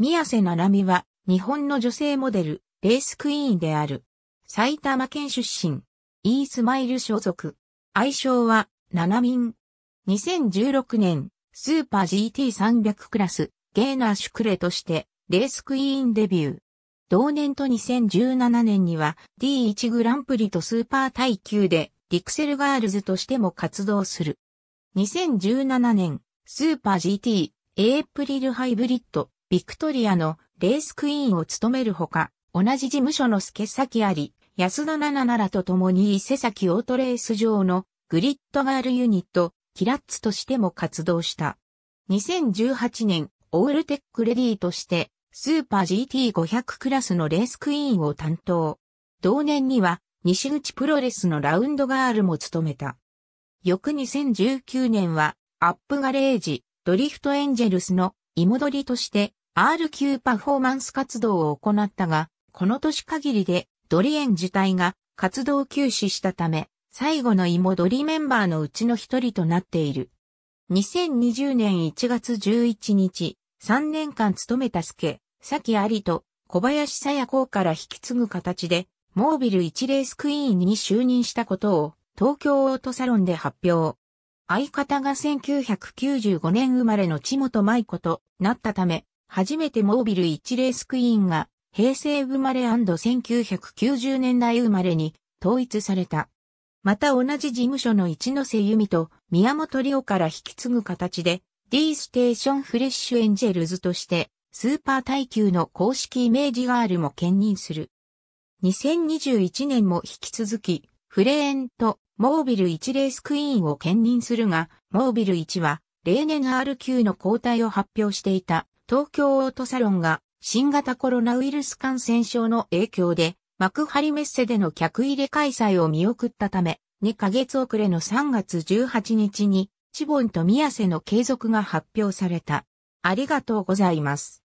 宮瀬奈な美は、日本の女性モデル、レースクイーンである。埼玉県出身。イースマイル所属。愛称は、ななみん。2016年、スーパー GT300 クラス、ゲーナーシュクレとして、レースクイーンデビュー。同年と2017年には、D1 グランプリとスーパー耐久で、リクセルガールズとしても活動する。2017年、スーパー GT、エイプリルハイブリッド、ビクトリアのレースクイーンを務めるほか、同じ事務所の助先あり、安田奈々らと共に伊勢崎オートレース場のグリッドガールユニット、キラッツとしても活動した。2018年、オールテックレディーとして、スーパー GT500 クラスのレースクイーンを担当。同年には、西口プロレスのラウンドガールも務めた。翌2019年は、アップガレージ、ドリフトエンジェルスの、芋取りとして、R 級パフォーマンス活動を行ったが、この年限りでドリエン自体が活動休止したため、最後の芋ドリメンバーのうちの一人となっている。2020年1月11日、3年間務めた助、ありと小林さやうから引き継ぐ形で、モービル1レースクイーンに就任したことを、東京オートサロンで発表。相方が1995年生まれの千本舞子となったため、初めてモービル1レースクイーンが平成生まれ &1990 年代生まれに統一された。また同じ事務所の一ノ瀬由美と宮本オから引き継ぐ形で D ステーションフレッシュエンジェルズとしてスーパー耐久の公式イメージガールも兼任する。2021年も引き続きフレーンとモービル1レースクイーンを兼任するが、モービル1は例年 R 級の交代を発表していた東京オートサロンが新型コロナウイルス感染症の影響で幕張メッセでの客入れ開催を見送ったため、2ヶ月遅れの3月18日に、チボンと宮瀬の継続が発表された。ありがとうございます。